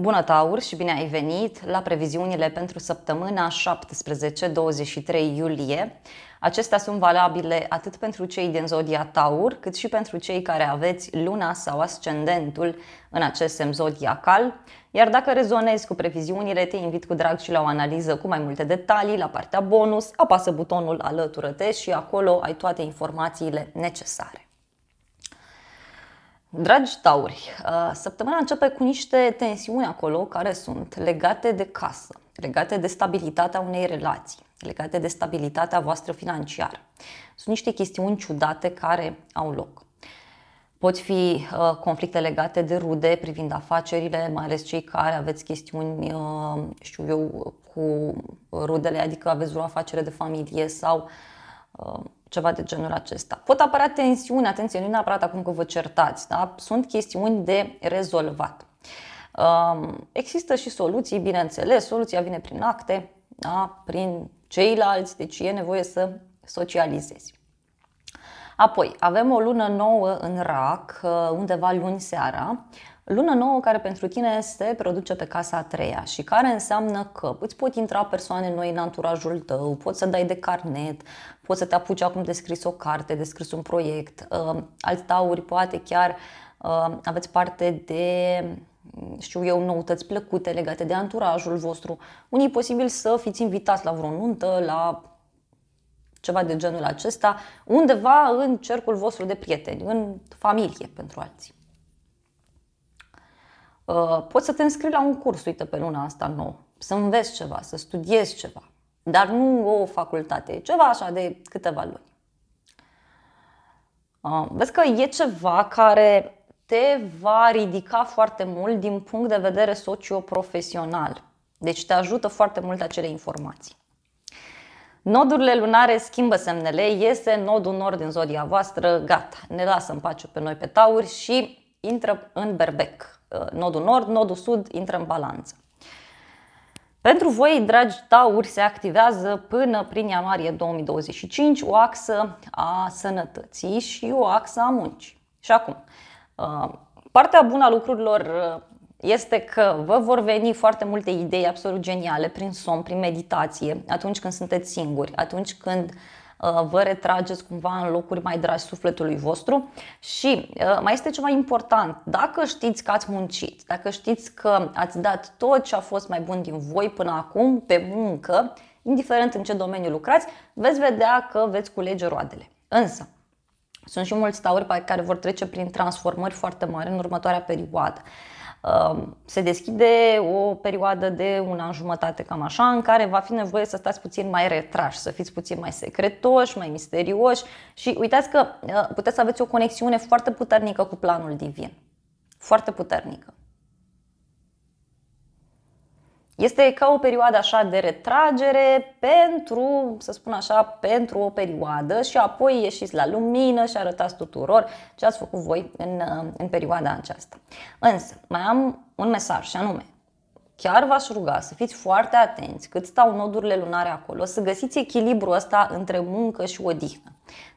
Bună Taur și bine ai venit la previziunile pentru săptămâna 17-23 iulie. Acestea sunt valabile atât pentru cei din zodia Taur, cât și pentru cei care aveți luna sau ascendentul în acest semn zodiacal. Iar dacă rezonezi cu previziunile, te invit cu drag și la o analiză cu mai multe detalii la partea bonus, apasă butonul alătură-te și acolo ai toate informațiile necesare. Dragi tauri, uh, săptămâna începe cu niște tensiuni acolo care sunt legate de casă, legate de stabilitatea unei relații, legate de stabilitatea voastră financiară. Sunt niște chestiuni ciudate care au loc. Pot fi uh, conflicte legate de rude privind afacerile, mai ales cei care aveți chestiuni, uh, știu eu, cu rudele, adică aveți o afacere de familie sau ceva de genul acesta. Pot apărea tensiuni, atenție, nu neapărat acum că vă certați, da? sunt chestiuni de rezolvat. Um, există și soluții, bineînțeles, soluția vine prin acte, da? prin ceilalți, deci e nevoie să socializezi. Apoi, avem o lună nouă în rac, uh, undeva luni seara, lună nouă care pentru tine se produce pe casa a treia și care înseamnă că îți pot intra persoane noi în anturajul tău, poți să dai de carnet, poți să te apuci acum de scris o carte, de scris un proiect, uh, alți tauri poate chiar uh, aveți parte de știu eu, noutăți plăcute legate de anturajul vostru. Unii posibil să fiți invitați la vreo nuntă, la ceva de genul acesta, undeva în cercul vostru de prieteni, în familie pentru alții. Uh, poți să te înscrii la un curs, uite, pe luna asta nou, să înveți ceva, să studiezi ceva, dar nu o facultate, ceva așa de câteva luni. Uh, vezi că e ceva care te va ridica foarte mult din punct de vedere socioprofesional. Deci te ajută foarte mult acele informații. Nodurile lunare schimbă semnele, iese nodul nord din zodia voastră, gata, ne lasă în pace pe noi pe tauri și intră în berbec. Uh, nodul nord, nodul sud intră în balanță. Pentru voi, dragi tauri, se activează până prin ianuarie 2025 o axă a sănătății și o axă a muncii. Și acum, uh, partea bună a lucrurilor uh, este că vă vor veni foarte multe idei absolut geniale prin somn, prin meditație, atunci când sunteți singuri, atunci când uh, vă retrageți cumva în locuri mai dragi sufletului vostru și uh, mai este ceva important, dacă știți că ați muncit, dacă știți că ați dat tot ce a fost mai bun din voi până acum pe muncă, indiferent în ce domeniu lucrați, veți vedea că veți culege roadele. Însă, sunt și mulți tauri care vor trece prin transformări foarte mari în următoarea perioadă se deschide o perioadă de un an jumătate, cam așa, în care va fi nevoie să stați puțin mai retrași, să fiți puțin mai secretoși, mai misterioși și uitați că uh, puteți să aveți o conexiune foarte puternică cu planul divin. Foarte puternică. Este ca o perioadă așa de retragere pentru, să spun așa, pentru o perioadă și apoi ieșiți la lumină și arătați tuturor ce ați făcut voi în, în perioada aceasta. Însă, mai am un mesaj și anume, chiar v-aș ruga să fiți foarte atenți cât stau nodurile lunare acolo, să găsiți echilibrul ăsta între muncă și odihnă.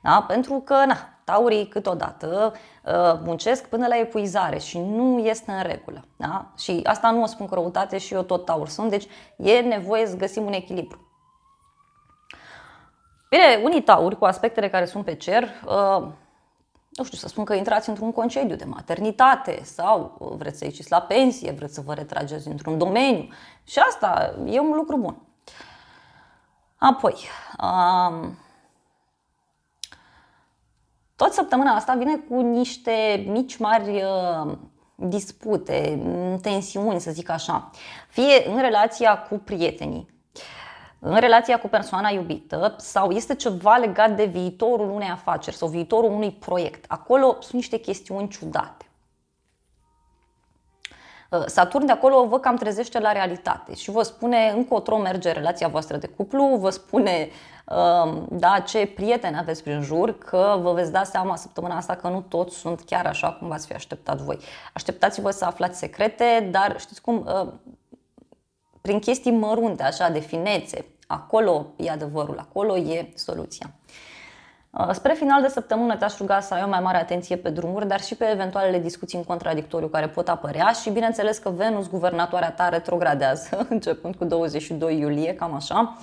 Da? Pentru că, na, taurii câteodată uh, muncesc până la epuizare și nu este în regulă. Da? Și asta nu o spun cu răutate și eu tot taur sunt, deci e nevoie să găsim un echilibru. Bine, unii tauri cu aspectele care sunt pe cer, uh, nu știu, să spun că intrați într-un concediu de maternitate sau vreți să ieșiți la pensie, vreți să vă retrageți într-un domeniu și asta e un lucru bun. Apoi, uh, tot săptămâna asta vine cu niște mici mari uh, dispute, mm, tensiuni, să zic așa. Fie în relația cu prietenii, în relația cu persoana iubită sau este ceva legat de viitorul unei afaceri sau viitorul unui proiect. Acolo sunt niște chestiuni ciudate. Uh, Saturn de acolo vă cam trezește la realitate și vă spune încotro merge relația voastră de cuplu, vă spune um, da, ce prieteni aveți prin jur, că vă veți da seama săptămâna asta că nu toți sunt chiar așa cum v-ați fi așteptat voi. Așteptați-vă să aflați secrete, dar știți cum, uh, prin chestii mărunte, așa, de finețe, acolo e adevărul, acolo e soluția. Uh, spre final de săptămână te-aș ruga să ai o mai mare atenție pe drumuri, dar și pe eventualele discuții în contradictoriu care pot apărea și bineînțeles că Venus, guvernatoarea ta, retrogradează începând cu 22 iulie, cam așa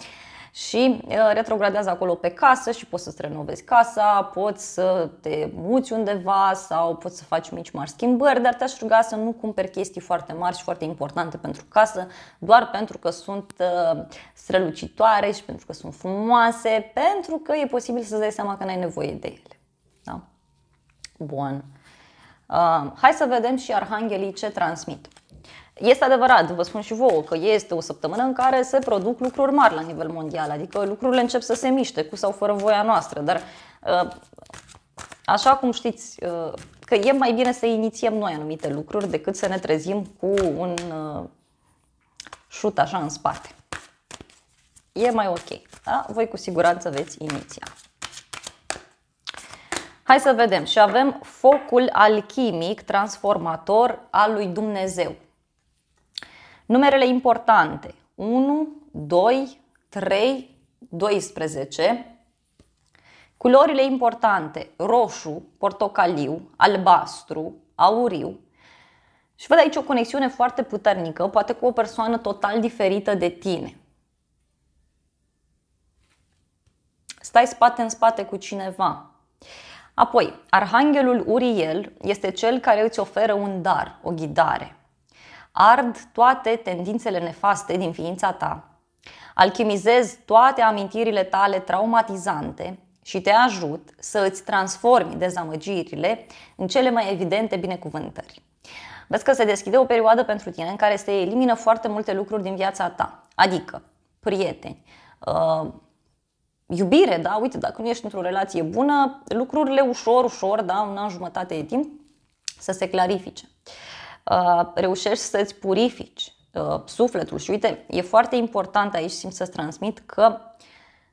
și uh, retrogradează acolo pe casă și poți să-ți renovezi casa, poți să te muți undeva sau poți să faci mici mari schimbări, dar te-aș ruga să nu cumperi chestii foarte mari și foarte importante pentru casă, doar pentru că sunt uh, strălucitoare și pentru că sunt frumoase, pentru că e posibil să-ți dai seama că n-ai nevoie de ele. Da? Bun. Uh, hai să vedem și arhanghelii ce transmit. Este adevărat, vă spun și vouă, că este o săptămână în care se produc lucruri mari la nivel mondial, adică lucrurile încep să se miște cu sau fără voia noastră, dar ă, așa cum știți ă, că e mai bine să inițiem noi anumite lucruri decât să ne trezim cu un ă, șut așa în spate. E mai ok, da? Voi cu siguranță veți iniția. Hai să vedem. Și avem focul alchimic transformator al lui Dumnezeu. Numerele importante 1, 2, 3, 12. Culorile importante roșu, portocaliu, albastru, auriu. Și văd aici o conexiune foarte puternică, poate cu o persoană total diferită de tine. Stai spate în spate cu cineva. Apoi, Arhanghelul Uriel este cel care îți oferă un dar, o ghidare ard toate tendințele nefaste din ființa ta, alchimizez toate amintirile tale traumatizante și te ajut să îți transformi dezamăgirile în cele mai evidente binecuvântări. Vezi că se deschide o perioadă pentru tine în care se elimină foarte multe lucruri din viața ta, adică prieteni, uh, iubire, da, uite, dacă nu ești într-o relație bună, lucrurile ușor, ușor, da, un an jumătate de timp să se clarifice. Uh, Uh, reușești să-ți purifici uh, sufletul și uite, e foarte important aici simt să-ți transmit că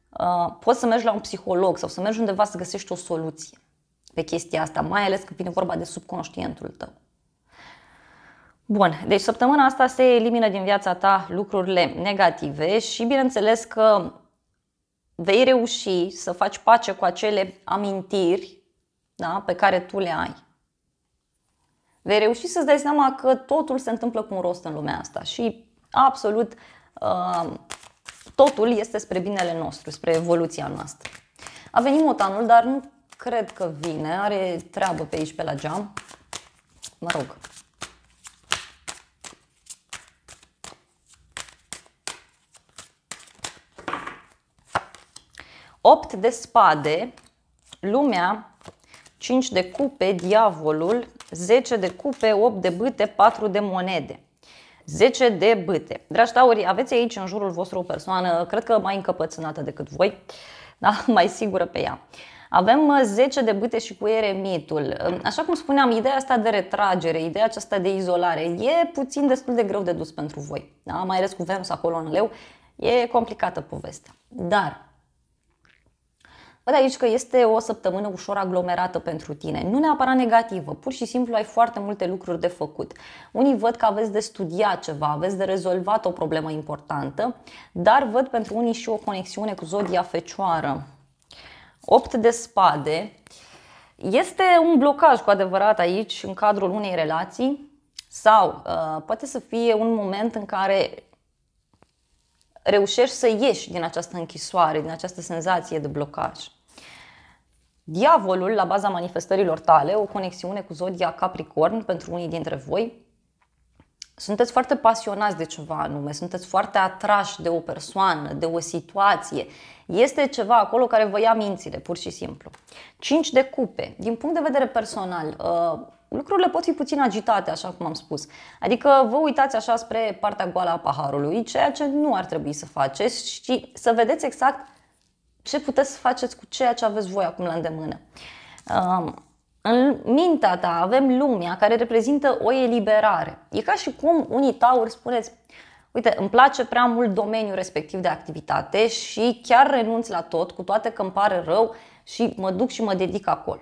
uh, poți să mergi la un psiholog sau să mergi undeva să găsești o soluție pe chestia asta, mai ales când vine vorba de subconștientul tău. Bun, deci săptămâna asta se elimină din viața ta lucrurile negative și bineînțeles că vei reuși să faci pace cu acele amintiri da, pe care tu le ai vei reuși să-ți dai seama că totul se întâmplă cu un rost în lumea asta și absolut uh, totul este spre binele nostru, spre evoluția noastră. A venit motanul, dar nu cred că vine, are treabă pe aici, pe la geam. Mă rog, Opt de spade, lumea 5 de cupe, diavolul, 10 de cupe, 8 de bâte, 4 de monede. 10 de bâte. Dragi tauri, aveți aici în jurul vostru o persoană, cred că mai încăpățânată decât voi, da? mai sigură pe ea. Avem 10 uh, de bâte și cu eremitul. Um, așa cum spuneam, ideea asta de retragere, ideea aceasta de izolare, e puțin destul de greu de dus pentru voi. Da? Mai ales cu Venus acolo în leu, e complicată povestea. Dar văd aici că este o săptămână ușor aglomerată pentru tine. Nu neapărat negativă, pur și simplu ai foarte multe lucruri de făcut. Unii văd că aveți de studiat ceva, aveți de rezolvat o problemă importantă, dar văd pentru unii și o conexiune cu zodia fecioară. 8 de spade. Este un blocaj cu adevărat aici în cadrul unei relații sau uh, poate să fie un moment în care reușești să ieși din această închisoare, din această senzație de blocaj. Diavolul, la baza manifestărilor tale, o conexiune cu zodia Capricorn pentru unii dintre voi, sunteți foarte pasionați de ceva anume, sunteți foarte atrași de o persoană, de o situație. Este ceva acolo care vă ia mințile, pur și simplu. 5 de cupe. Din punct de vedere personal, uh, lucrurile pot fi puțin agitate, așa cum am spus. Adică vă uitați așa spre partea goală a paharului, ceea ce nu ar trebui să faceți și să vedeți exact ce puteți să faceți cu ceea ce aveți voi acum la îndemână. Um, în mintea ta avem lumea care reprezintă o eliberare. E ca și cum unii tauri spuneți, uite, îmi place prea mult domeniul respectiv de activitate și chiar renunț la tot, cu toate că îmi pare rău și mă duc și mă dedic acolo.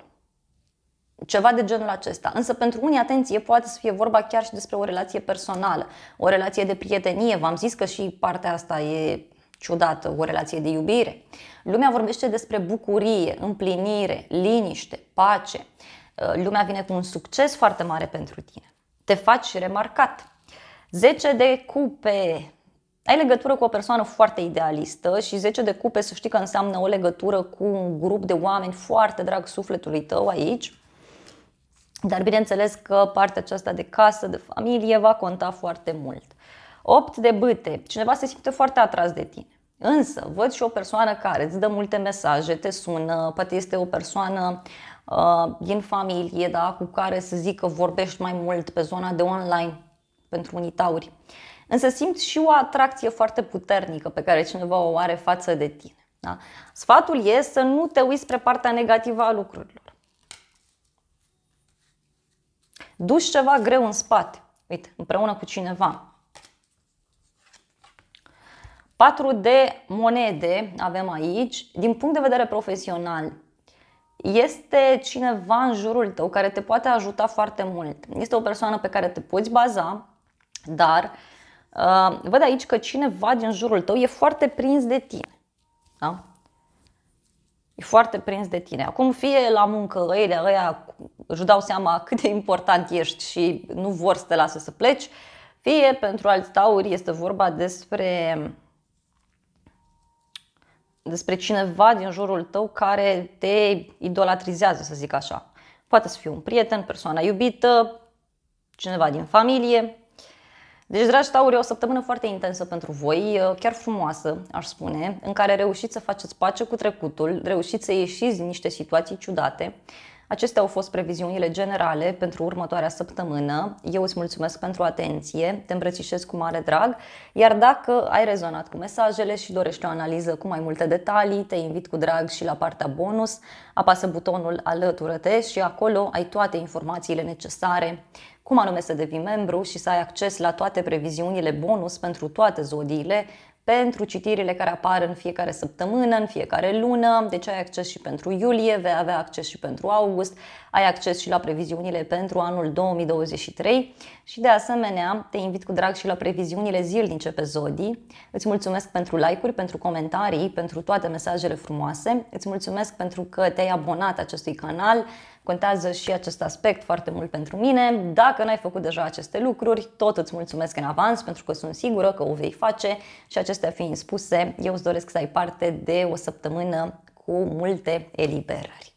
Ceva de genul acesta. Însă pentru unii, atenție, poate să fie vorba chiar și despre o relație personală, o relație de prietenie. V-am zis că și partea asta e ciudată, o relație de iubire. Lumea vorbește despre bucurie, împlinire, liniște, pace. Uh, lumea vine cu un succes foarte mare pentru tine. Te faci remarcat. 10 de cupe. Ai legătură cu o persoană foarte idealistă și 10 de cupe să știi că înseamnă o legătură cu un grup de oameni foarte drag sufletului tău aici dar bineînțeles că partea aceasta de casă, de familie, va conta foarte mult. 8 de bâte. Cineva se simte foarte atras de tine. Însă, văd și o persoană care îți dă multe mesaje, te sună, poate este o persoană uh, din familie, da, cu care să zic că vorbești mai mult pe zona de online pentru unii tauri. Însă simți și o atracție foarte puternică pe care cineva o are față de tine. Da? Sfatul e să nu te uiți spre partea negativă a lucrurilor. duci ceva greu în spate, uite, împreună cu cineva. 4 de monede avem aici, din punct de vedere profesional, este cineva în jurul tău care te poate ajuta foarte mult. Este o persoană pe care te poți baza, dar uh, văd aici că cineva din jurul tău e foarte prins de tine. Da? E foarte prins de tine. Acum fie la muncă, ăia, ăia își dau seama cât de important ești și nu vor să te lasă să pleci, fie pentru alți tauri este vorba despre despre cineva din jurul tău care te idolatrizează, să zic așa. Poate să fie un prieten, persoana iubită, cineva din familie, deci, dragi tauri, o săptămână foarte intensă pentru voi, ă, chiar frumoasă, aș spune, în care reușiți să faceți pace cu trecutul, reușiți să ieșiți din niște situații ciudate, Acestea au fost previziunile generale pentru următoarea săptămână. Eu îți mulțumesc pentru atenție, te îmbrățișez cu mare drag, iar dacă ai rezonat cu mesajele și dorești o analiză cu mai multe detalii, te invit cu drag și la partea bonus, apasă butonul alătură-te și acolo ai toate informațiile necesare cum anume să devii membru și să ai acces la toate previziunile bonus pentru toate zodiile, pentru citirile care apar în fiecare săptămână, în fiecare lună, deci ai acces și pentru iulie, vei avea acces și pentru august, ai acces și la previziunile pentru anul 2023 și de asemenea te invit cu drag și la previziunile zilnice pe zodi. Îți mulțumesc pentru like-uri, pentru comentarii, pentru toate mesajele frumoase, îți mulțumesc pentru că te-ai abonat acestui canal, Contează și acest aspect foarte mult pentru mine. Dacă n-ai făcut deja aceste lucruri, tot îți mulțumesc în avans pentru că sunt sigură că o vei face și acestea fiind spuse, eu îți doresc să ai parte de o săptămână cu multe eliberări.